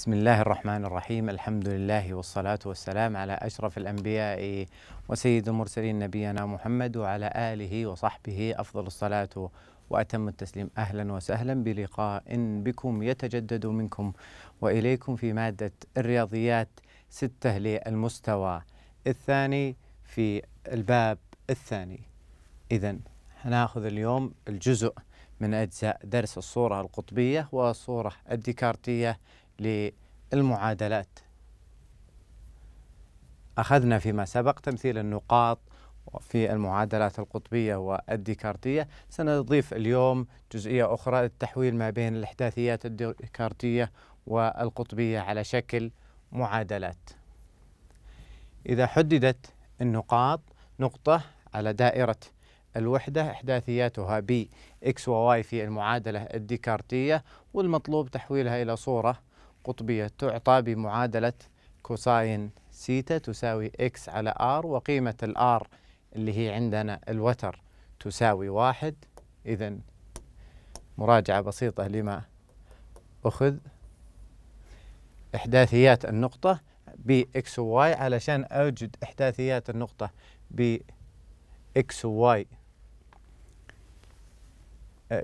بسم الله الرحمن الرحيم الحمد لله والصلاة والسلام على أشرف الأنبياء وسيد المرسلين نبينا محمد وعلى آله وصحبه أفضل الصلاة وأتم التسليم أهلا وسهلا بلقاء بكم يتجدد منكم وإليكم في مادة الرياضيات ستة للمستوى الثاني في الباب الثاني إذا هناخذ اليوم الجزء من أجزاء درس الصورة القطبية والصورة الديكارتية للمعادلات أخذنا فيما سبق تمثيل النقاط في المعادلات القطبية والديكارتية سنضيف اليوم جزئية أخرى للتحويل ما بين الإحداثيات الديكارتية والقطبية على شكل معادلات إذا حددت النقاط نقطة على دائرة الوحدة إحداثياتها بـ x و y في المعادلة الديكارتية والمطلوب تحويلها إلى صورة قطبية تعطى بمعادلة كوساين سيتا تساوي إكس على آر وقيمة الآر اللي هي عندنا الوتر تساوي واحد إذا مراجعة بسيطة لما أخذ إحداثيات النقطة و y علشان أوجد إحداثيات النقطة و y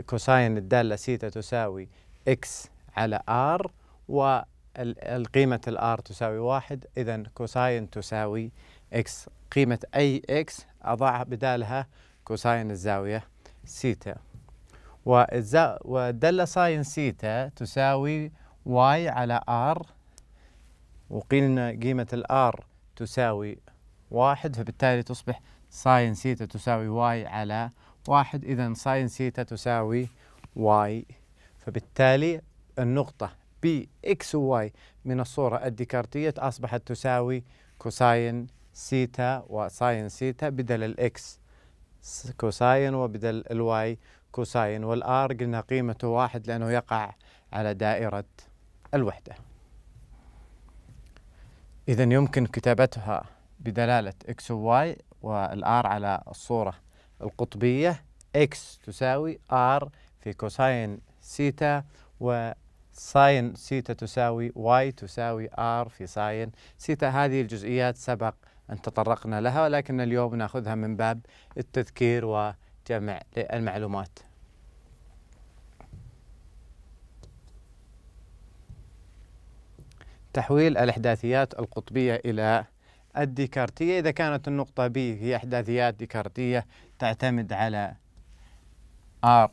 كوساين الدالة سيتا تساوي x على r والقيمة الار تساوي واحد إذا كوساين تساوي اكس قيمة أي اكس أضع بدالها كوساين الزاوية سيتا ودالة ساين سيتا تساوي واي على ار وقيلنا قيمة الار تساوي واحد فبالتالي تصبح ساين سيتا تساوي واي على واحد إذا ساين سيتا تساوي واي فبالتالي النقطة اكس وواي من الصورة الديكارتية أصبحت تساوي كوساين سيتا وساين سيتا بدل الإكس كوساين وبدل الواي كوساين والآر قلنا قيمته واحد لأنه يقع على دائرة الوحدة إذا يمكن كتابتها بدلالة إكس وواي والآر على الصورة القطبية إكس تساوي آر في كوساين سيتا و ساين سيتا تساوي واي تساوي ار في ساين سيتا هذه الجزئيات سبق أن تطرقنا لها ولكن اليوم نأخذها من باب التذكير وجمع المعلومات تحويل الإحداثيات القطبية إلى الديكارتية إذا كانت النقطة ب هي إحداثيات ديكارتية تعتمد على R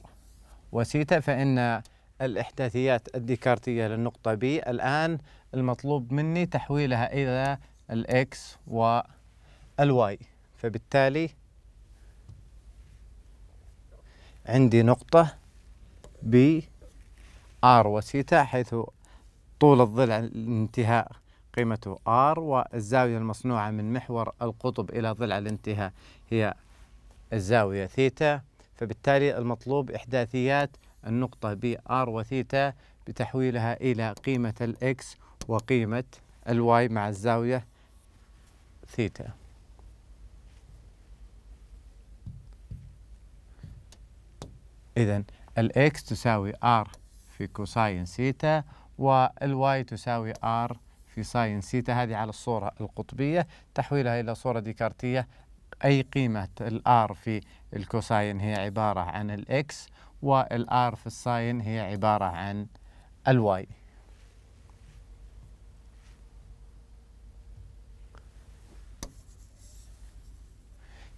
وسيتا فإن الإحداثيات الديكارتية للنقطة B الآن المطلوب مني تحويلها إلى الإكس والواي فبالتالي عندي نقطة B R وسيتا حيث طول الضلع الانتهاء قيمته R والزاوية المصنوعة من محور القطب إلى ضلع الانتهاء هي الزاوية ثيتا فبالتالي المطلوب إحداثيات النقطة ب R وثيتا بتحويلها إلى قيمة الإكس وقيمة الواي مع الزاوية ثيتا إذا الإكس تساوي R في كوساين ثيتا والواي تساوي R في ساين ثيتا هذه على الصورة القطبية تحويلها إلى صورة ديكارتية أي قيمة الآر في الكوساين هي عبارة عن الإكس والآر في الساين هي عبارة عن الواي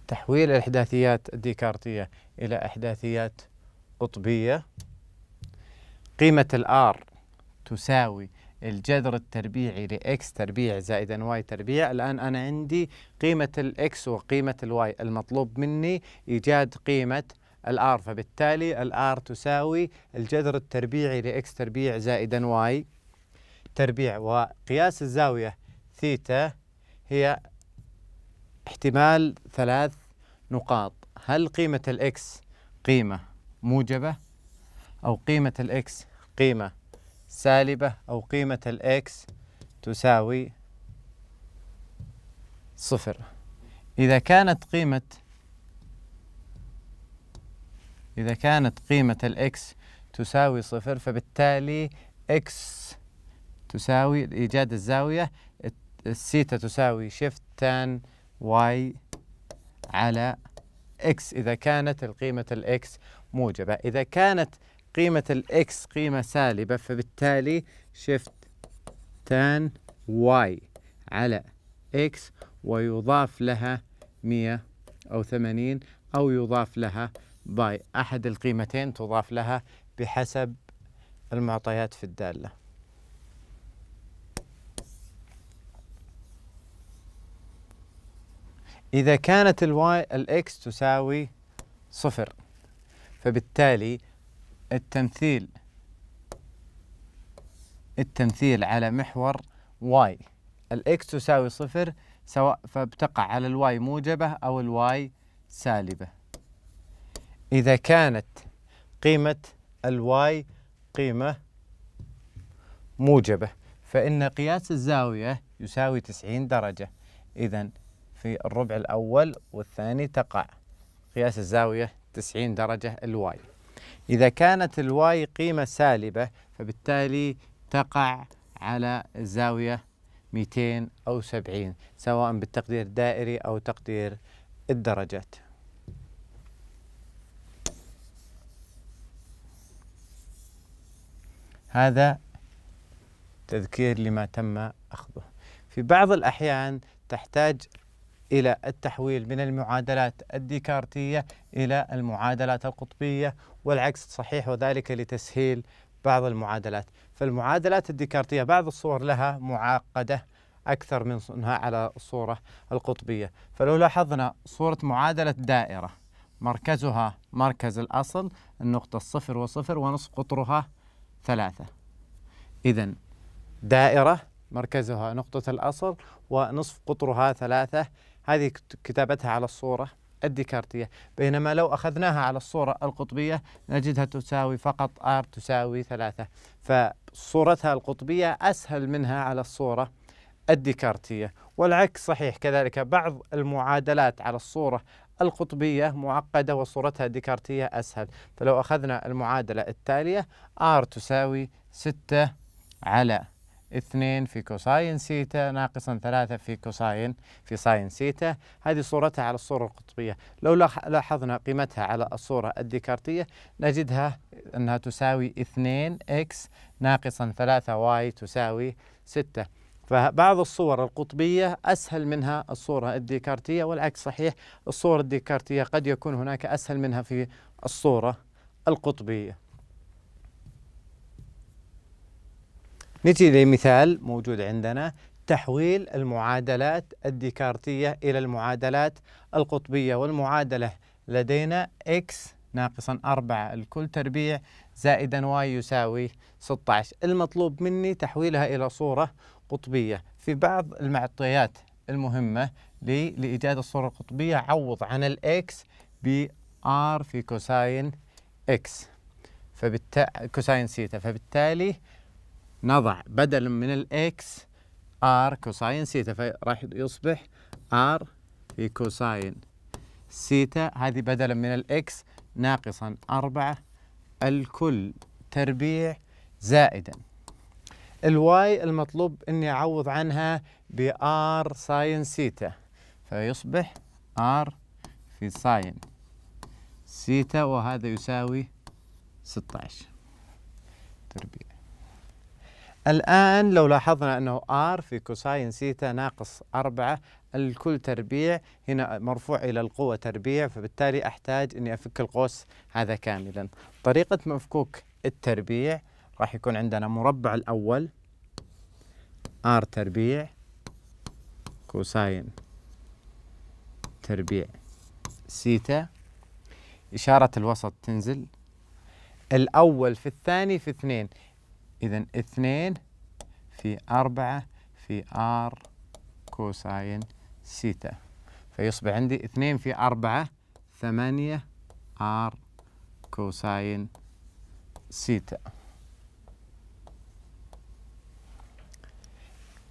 تحويل الإحداثيات الديكارتية إلى إحداثيات قطبية قيمة الآر تساوي الجذر التربيعي لإكس تربيع زائد واي تربيع الآن أنا عندي قيمة الإكس وقيمة الواي المطلوب مني إيجاد قيمة الار فبالتالي الار تساوي الجذر التربيعي لإكس تربيع زائدا واي تربيع وقياس الزاوية ثيتا هي احتمال ثلاث نقاط هل قيمة الإكس قيمة موجبة أو قيمة الإكس قيمة سالبة أو قيمة الإكس تساوي صفر إذا كانت قيمة إذا كانت قيمة الإكس تساوي صفر فبالتالي إكس تساوي إيجاد الزاوية السيتا تساوي شيفت تان واي على إكس إذا كانت القيمة الإكس موجبة إذا كانت قيمة الإكس قيمة سالبة فبالتالي شيفت تان واي على إكس ويضاف لها 180 أو يضاف لها باي أحد القيمتين تضاف لها بحسب المعطيات في الدالة إذا كانت الواي الإكس تساوي صفر فبالتالي التمثيل التمثيل على محور واي الإكس تساوي صفر سواء فبتقع على الواي موجبة أو الواي سالبة إذا كانت قيمة الواي قيمة موجبة فإن قياس الزاوية يساوي 90 درجة إذا في الربع الأول والثاني تقع قياس الزاوية 90 درجة الواي إذا كانت الواي قيمة سالبة فبالتالي تقع على الزاوية 200 أو 70 سواء بالتقدير الدائري أو تقدير الدرجات هذا تذكير لما تم أخذه في بعض الأحيان تحتاج إلى التحويل من المعادلات الديكارتية إلى المعادلات القطبية والعكس صحيح وذلك لتسهيل بعض المعادلات فالمعادلات الديكارتية بعض الصور لها معقدة أكثر من أنها على الصورة القطبية فلو لاحظنا صورة معادلة دائرة مركزها مركز الأصل النقطة الصفر وصفر ونصف قطرها ثلاثة إذا دائرة مركزها نقطة الأصل ونصف قطرها ثلاثة هذه كتابتها على الصورة الديكارتية بينما لو أخذناها على الصورة القطبية نجدها تساوي فقط R تساوي ثلاثة فصورتها القطبية أسهل منها على الصورة الديكارتية والعكس صحيح كذلك بعض المعادلات على الصورة القطبية معقدة وصورتها ديكارتية أسهل فلو أخذنا المعادلة التالية R تساوي 6 على 2 في كوساين سيتا ناقصا 3 في كوساين في ساين سيتا هذه صورتها على الصورة القطبية لو لاحظنا قيمتها على الصورة الديكارتية نجدها أنها تساوي 2 x ناقصا 3 y تساوي 6 فبعض الصور القطبية أسهل منها الصورة الديكارتية والعكس صحيح الصورة الديكارتية قد يكون هناك أسهل منها في الصورة القطبية نتي لمثال موجود عندنا تحويل المعادلات الديكارتية إلى المعادلات القطبية والمعادلة لدينا x ناقصا 4 الكل تربيع زائدا y يساوي 16 المطلوب مني تحويلها إلى صورة قطبية في بعض المعطيات المهمة لإيجاد الصورة القطبية عوض عن الإكس بآر R في كوساين إكس فبالتالي كوساين سيتا فبالتالي نضع بدلا من الإكس R كوساين سيتا فراح يصبح R في كوساين سيتا هذه بدلا من الإكس ناقصا أربعة الكل تربيع زائدا الواي المطلوب اني اعوض عنها بار ساين سيتا فيصبح ار في ساين سيتا وهذا يساوي 16 تربيع الآن لو لاحظنا أنه ار في كوساين سيتا ناقص 4 الكل تربيع هنا مرفوع إلى القوة تربيع فبالتالي أحتاج أني أفك القوس هذا كاملا طريقة مفكوك التربيع راح يكون عندنا مربع الأول R تربيع كوساين تربيع سيتا إشارة الوسط تنزل الأول في الثاني في اثنين إذا اثنين في أربعة في R كوساين سيتا فيصبح عندي اثنين في أربعة ثمانية R كوساين سيتا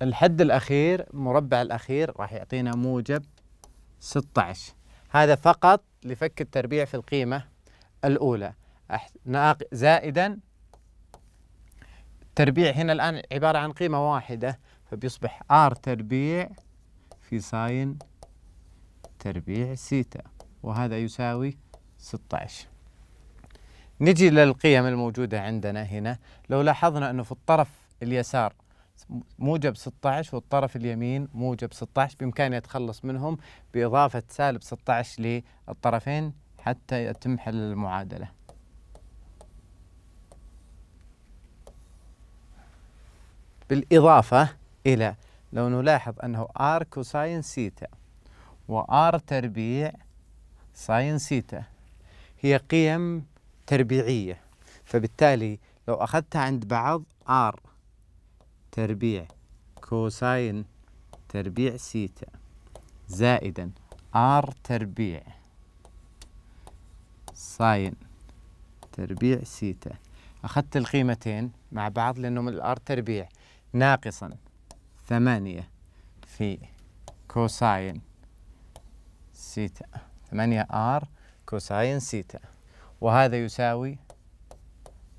الحد الأخير المربع الأخير راح يعطينا موجب 16 هذا فقط لفك التربيع في القيمة الأولى زائدا التربيع هنا الآن عبارة عن قيمة واحدة فبيصبح R تربيع في ساين تربيع سيتا وهذا يساوي 16 نجي للقيم الموجودة عندنا هنا لو لاحظنا أنه في الطرف اليسار موجب 16 والطرف اليمين موجب 16 بإمكانه يتخلص منهم بإضافة سالب 16 للطرفين حتى يتم حل المعادلة بالإضافة إلى لو نلاحظ أنه R كوساين سيتا وآر تربيع ساين سيتا هي قيم تربيعية فبالتالي لو أخذتها عند بعض R تربيع كوساين تربيع سيتا زائدا ار تربيع ساين تربيع سيتا أخذت القيمتين مع بعض لأنهم الآر تربيع ناقصا ثمانية في كوساين سيتا ثمانية آر كوساين سيتا وهذا يساوي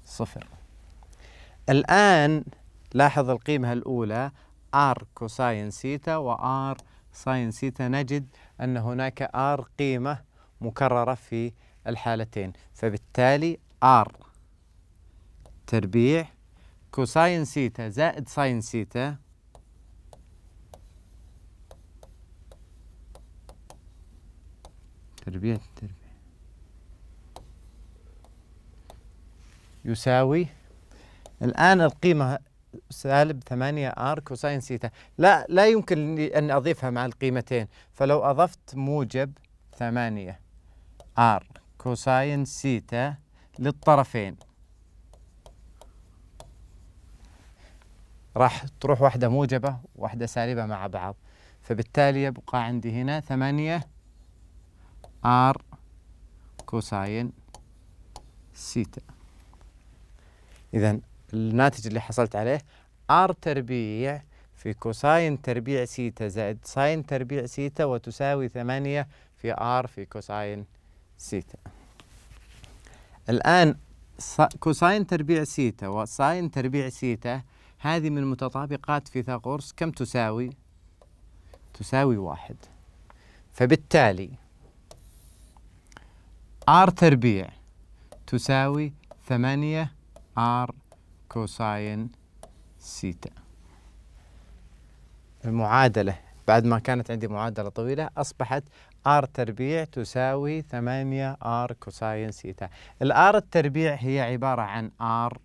صفر الآن لاحظ القيمة الأولى R كوساين سيتا و R ساين سيتا نجد أن هناك R قيمة مكررة في الحالتين فبالتالي R تربيع كوساين سيتا زائد ساين سيتا تربيع تربيع يساوي الآن القيمة سالب 8 ار كوساين سيتا لا لا يمكن ان اضيفها مع القيمتين فلو اضفت موجب 8 ار كوساين سيتا للطرفين راح تروح واحدة موجبة وواحدة سالبة مع بعض فبالتالي يبقى عندي هنا ثمانية ار كوساين سيتا إذا الناتج اللي حصلت عليه ار تربيع في كوساين تربيع سيتا زائد ساين تربيع سيتا وتساوي ثمانية في ار في كوساين سيتا الآن كوساين تربيع سيتا وساين تربيع سيتا هذه من متطابقات فيثاغورس كم تساوي؟ تساوي واحد فبالتالي ار تربيع تساوي ثمانية ار كوساين سيتا المعادلة بعد ما كانت عندي معادلة طويلة أصبحت R تربيع تساوي 8 R كوساين سيتا R التربيع هي عبارة عن R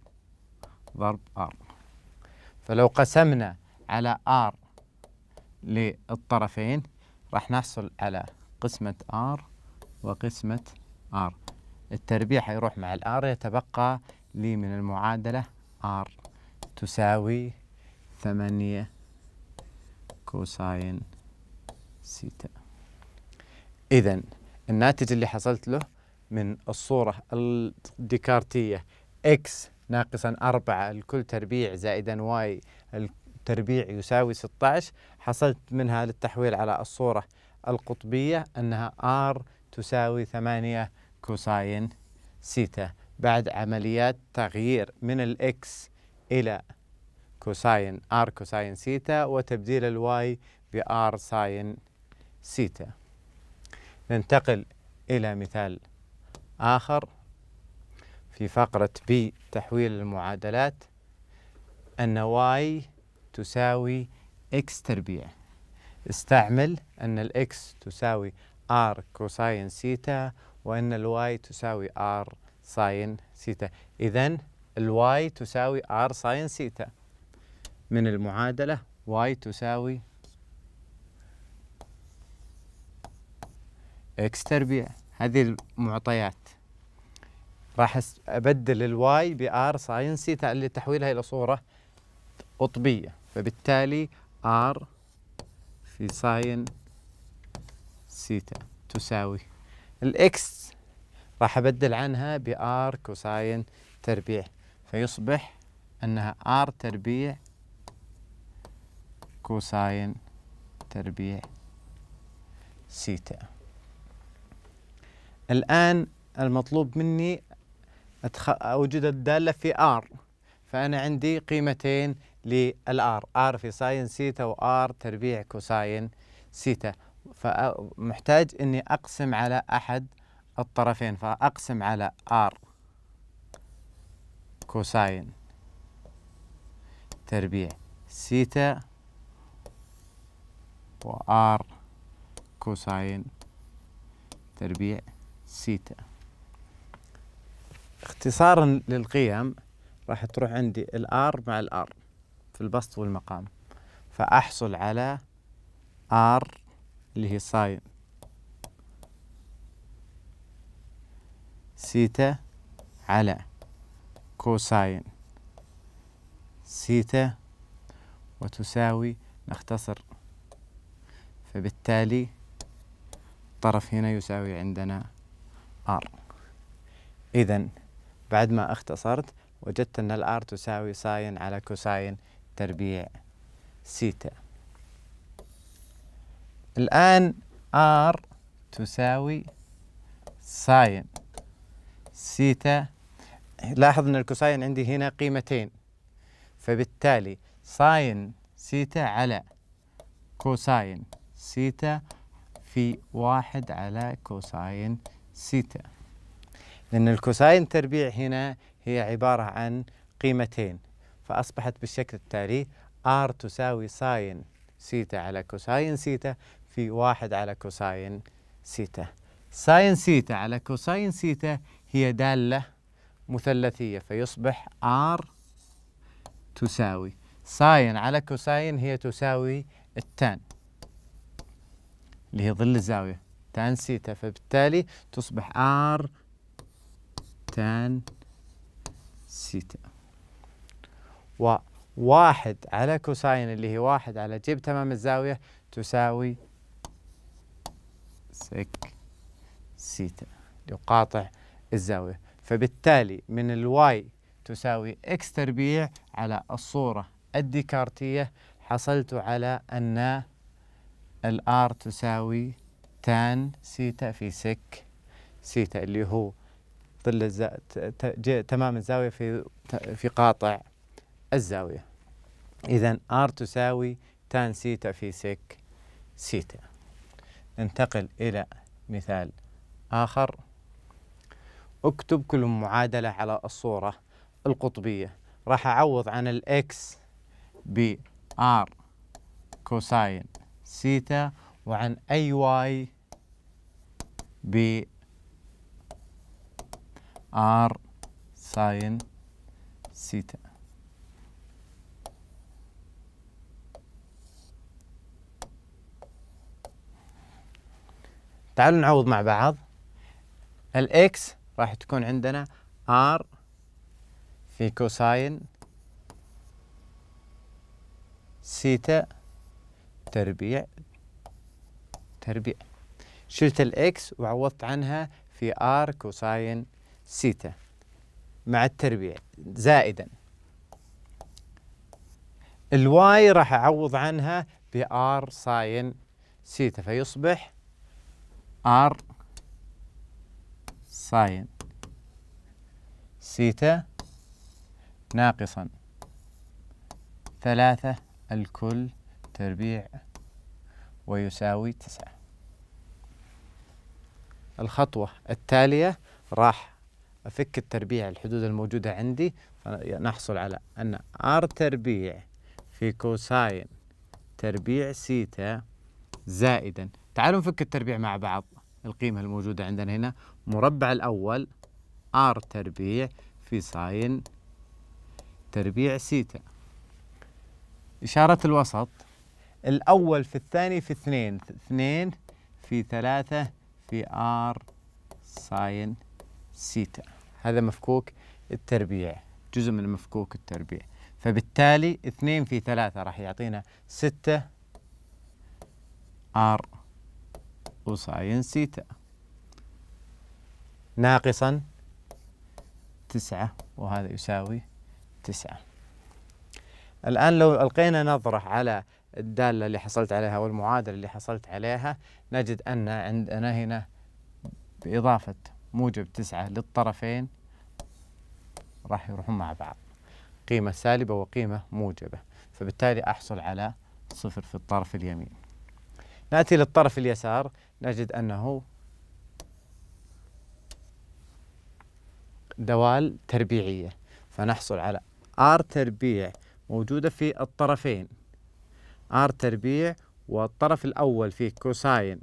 ضرب R فلو قسمنا على R للطرفين راح نحصل على قسمة R وقسمة R التربيع حيروح مع الار يتبقى لي من المعادلة r تساوي ثمانية كوساين سيتا إذا الناتج اللي حصلت له من الصورة الديكارتية x ناقصا أربعة الكل تربيع زائدا y التربيع يساوي 16 حصلت منها للتحويل على الصورة القطبية أنها r تساوي ثمانية كوساين سيتا بعد عمليات تغيير من الإكس إلى كوساين ار كوساين سيتا وتبديل الواي بار ساين سيتا ننتقل إلى مثال آخر في فقرة بي تحويل المعادلات أن واي تساوي إكس تربيع استعمل أن الإكس تساوي ار كوساين سيتا وأن الواي تساوي ار ساين سيتا إذا الواي تساوي ار ساين سيتا من المعادلة واي تساوي اكس تربيع هذه المعطيات راح أبدل الواي بار ساين سيتا تحويلها إلى صورة قطبية فبالتالي ار في ساين سيتا تساوي الاكس راح أبدل عنها بآر كوساين تربيع فيصبح أنها آر تربيع كوساين تربيع سيتا الآن المطلوب مني أتخ... أوجد الدالة في آر فأنا عندي قيمتين للآر آر في ساين سيتا وآر تربيع كوساين سيتا فمحتاج أني أقسم على أحد الطرفين فأقسم على R كوساين تربيع سيتا R كوساين تربيع سيتا اختصارا للقيم راح تروح عندي الآر مع الآر في البسط والمقام فأحصل على آر اللي هي ساين سيتا على كوساين سيتا وتساوي نختصر فبالتالي الطرف هنا يساوي عندنا R إذا بعد ما اختصرت وجدت أن الآر تساوي ساين على كوساين تربيع سيتا الآن آر تساوي ساين سيتا لاحظ أن الكوساين عندي هنا قيمتين فبالتالي ساين سيتا على كوساين سيتا في واحد على كوساين سيتا لأن الكوساين تربيع هنا هي عبارة عن قيمتين فأصبحت بالشكل التالي R تساوي ساين سيتا على كوساين سيتا في واحد على كوساين سيتا ساين سيتا على كوساين سيتا هي دالة مثلثية فيصبح R تساوي ساين على كوساين هي تساوي التان اللي هي ظل الزاوية تان سيتا فبالتالي تصبح R تان سيتا وواحد على كوساين اللي هي واحد على جيب تمام الزاوية تساوي سك سيتا يقاطع الزاوية فبالتالي من الواي تساوي اكس تربيع على الصورة الديكارتية حصلت على أن الآر تساوي تان سيتا في سك سيتا اللي هو ظل الز... تمام الزاوية في في قاطع الزاوية إذا آر تساوي تان سيتا في سك سيتا ننتقل إلى مثال آخر اكتب كل معادلة على الصورة القطبية راح أعوض عن الإكس ب R كوساين سيتا وعن أي واي ب R ساين سيتا تعالوا نعوض مع بعض الإكس راح تكون عندنا R في كوساين سيتا تربيع تربيع شلت الاكس وعوضت عنها في R كوساين سيتا مع التربيع زائدا الواي راح اعوض عنها بار ساين سيتا فيصبح ار ساين سيتا ناقصا ثلاثة الكل تربيع ويساوي تسعة الخطوة التالية راح أفك التربيع الحدود الموجودة عندي فنحصل على أن R تربيع في كوساين تربيع سيتا زائدا تعالوا نفك التربيع مع بعض القيمة الموجودة عندنا هنا مربع الأول R تربيع في ساين تربيع سيتا إشارة الوسط الأول في الثاني في اثنين اثنين في ثلاثة في R ساين سيتا هذا مفكوك التربيع جزء من مفكوك التربيع فبالتالي اثنين في ثلاثة راح يعطينا ستة R وساين سيتا ناقصا تسعة وهذا يساوي تسعة الآن لو ألقينا نظرة على الدالة اللي حصلت عليها والمعادلة اللي حصلت عليها نجد أن عندنا هنا بإضافة موجب تسعة للطرفين راح يروحون مع بعض قيمة سالبة وقيمة موجبة فبالتالي أحصل على صفر في الطرف اليمين نأتي للطرف اليسار نجد أنه دوال تربيعية فنحصل على R تربيع موجودة في الطرفين R تربيع والطرف الأول فيه كوساين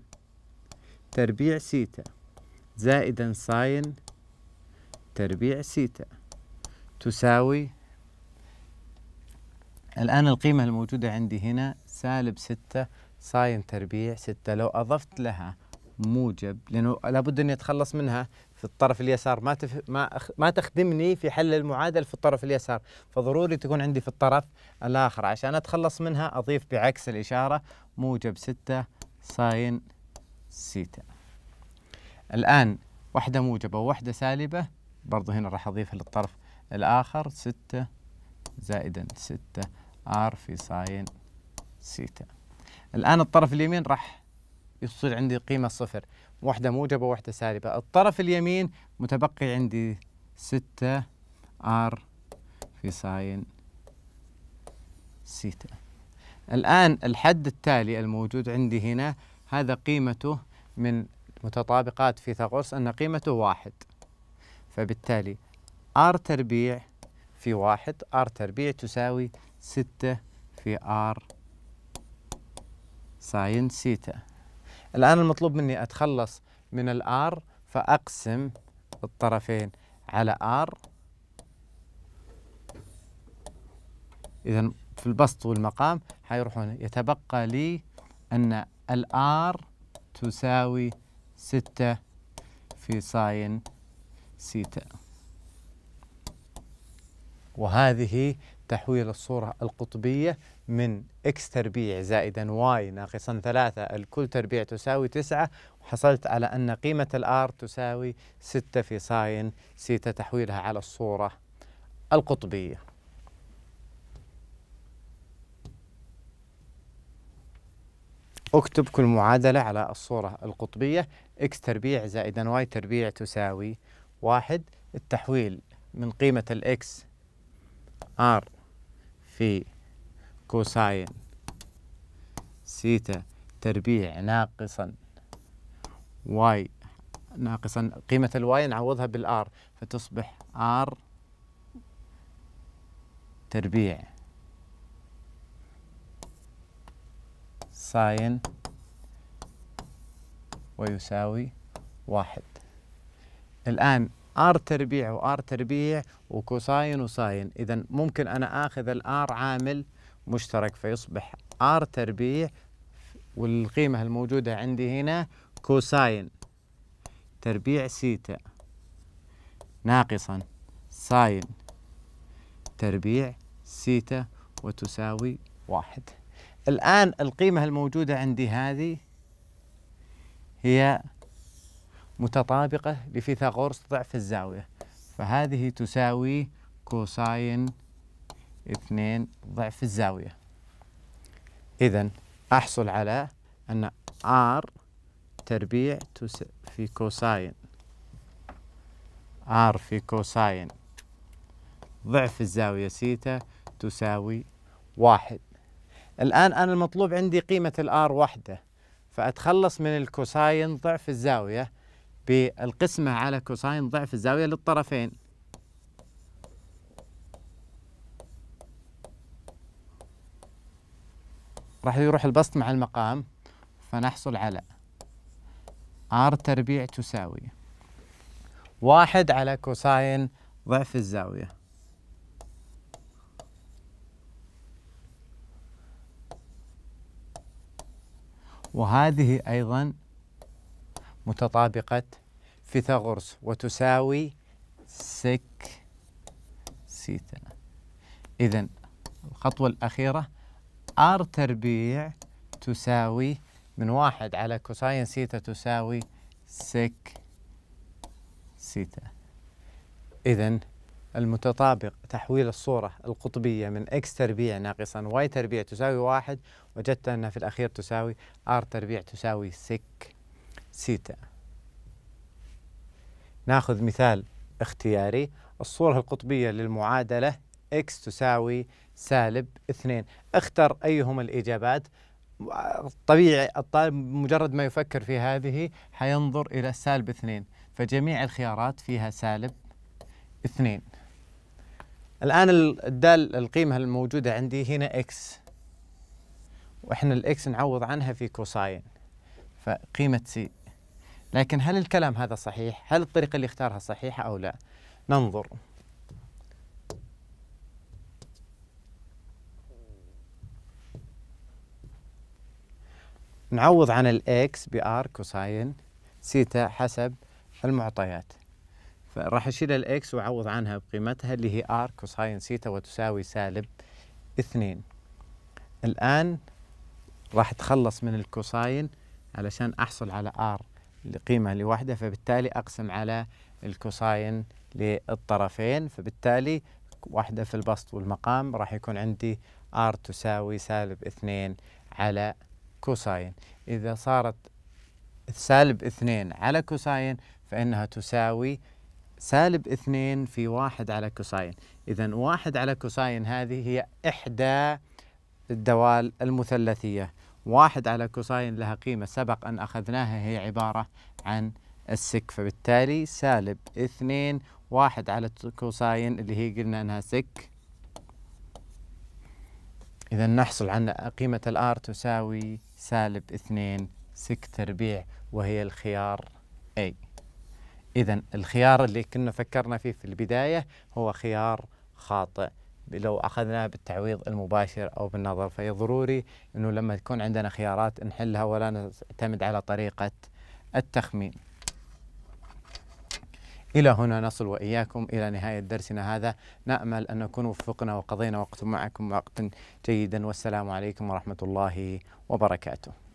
تربيع سيتا زائدا ساين تربيع سيتا تساوي الآن القيمة الموجودة عندي هنا سالب ستة ساين تربيع ستة لو أضفت لها موجب لأنه لابد أن يتخلص منها في الطرف اليسار ما تف... ما أخ... ما تخدمني في حل المعادله في الطرف اليسار فضروري تكون عندي في الطرف الاخر عشان اتخلص منها اضيف بعكس الاشاره موجب 6 ساين سيتا الان واحده موجبه وواحده سالبه برضه هنا راح اضيفها للطرف الاخر 6 زائدا 6 ار في ساين سيتا الان الطرف اليمين راح يصير عندي قيمه صفر واحدة موجبة واحدة سالبة الطرف اليمين متبقي عندي ستة R في ساين سيتا الآن الحد التالي الموجود عندي هنا هذا قيمته من متطابقات فيثاغورس أن قيمته واحد فبالتالي R تربيع في واحد R تربيع تساوي ستة في R ساين سيتا الآن المطلوب مني أتخلص من الآر فأقسم الطرفين على آر إذا في البسط والمقام حيروحون يتبقى لي أن الآر تساوي ستة في ساين سيتا وهذه تحويل الصورة القطبية من x تربيع زائدا y ناقصا ثلاثة الكل تربيع تساوي تسعة وحصلت على أن قيمة الآر تساوي ستة في ساين سيتا تحويلها على الصورة القطبية اكتب كل معادلة على الصورة القطبية x تربيع زائدا y تربيع تساوي واحد التحويل من قيمة الإكس R في كوساين سيتا تربيع ناقصا واي ناقصا قيمة الواي نعوضها بالآر فتصبح آر تربيع ساين ويساوي واحد الآن ار تربيع وار تربيع وكوساين وساين اذا ممكن انا اخذ الار عامل مشترك فيصبح ار تربيع والقيمة الموجودة عندي هنا كوساين تربيع سيتا ناقصا ساين تربيع سيتا وتساوي واحد الآن القيمة الموجودة عندي هذه هي متطابقة لفيثاغورس ضعف الزاوية فهذه تساوي كوساين اثنين ضعف الزاوية إذا أحصل على أن R تربيع في كوساين R في كوساين ضعف الزاوية سيتا تساوي واحد الآن أنا المطلوب عندي قيمة الآر وحدة فأتخلص من الكوساين ضعف الزاوية بالقسمة على كوساين ضعف الزاوية للطرفين راح يروح البسط مع المقام فنحصل على R تربيع تساوي واحد على كوساين ضعف الزاوية وهذه أيضا متطابقة فيثاغورس وتساوي سك سيتا إذا الخطوة الأخيرة ار تربيع تساوي من واحد على كوساين سيتا تساوي سك سيتا إذا المتطابق تحويل الصورة القطبية من x تربيع ناقصا y تربيع تساوي واحد وجدت أنها في الأخير تساوي r تربيع تساوي سك سيتا ناخذ مثال اختياري الصورة القطبية للمعادلة x تساوي سالب 2 اختر أيهما الإجابات طبيعي الطالب مجرد ما يفكر في هذه حينظر إلى سالب 2 فجميع الخيارات فيها سالب 2 الآن الدال القيمة الموجودة عندي هنا x واحنا الاكس نعوض عنها في كوساين فقيمة سي لكن هل الكلام هذا صحيح؟ هل الطريقة اللي اختارها صحيحة أو لا؟ ننظر نعوض عن الاكس بار كوساين سيتا حسب المعطيات فراح اشيل الاكس واعوض عنها بقيمتها اللي هي ار كوساين سيتا وتساوي سالب اثنين الان راح اتخلص من الكوساين علشان احصل على ار القيمة لوحدة فبالتالي أقسم على الكوساين للطرفين فبالتالي واحدة في البسط والمقام راح يكون عندي R تساوي سالب اثنين على كوساين إذا صارت سالب اثنين على كوساين فإنها تساوي سالب اثنين في واحد على كوساين إذا واحد على كوساين هذه هي إحدى الدوال المثلثية واحد على كوساين لها قيمة سبق أن أخذناها هي عبارة عن السك فبالتالي سالب اثنين واحد على كوساين اللي هي قلنا أنها سك إذا نحصل عن قيمة الآر تساوي سالب اثنين سك تربيع وهي الخيار A إذا الخيار اللي كنا فكرنا فيه في البداية هو خيار خاطئ لو اخذناها بالتعويض المباشر او بالنظر فهي ضروري انه لما تكون عندنا خيارات نحلها ولا نعتمد على طريقه التخمين. إلى هنا نصل وإياكم إلى نهاية درسنا هذا نأمل أن نكون وفقنا وقضينا وقت معكم وقتا جيدا والسلام عليكم ورحمة الله وبركاته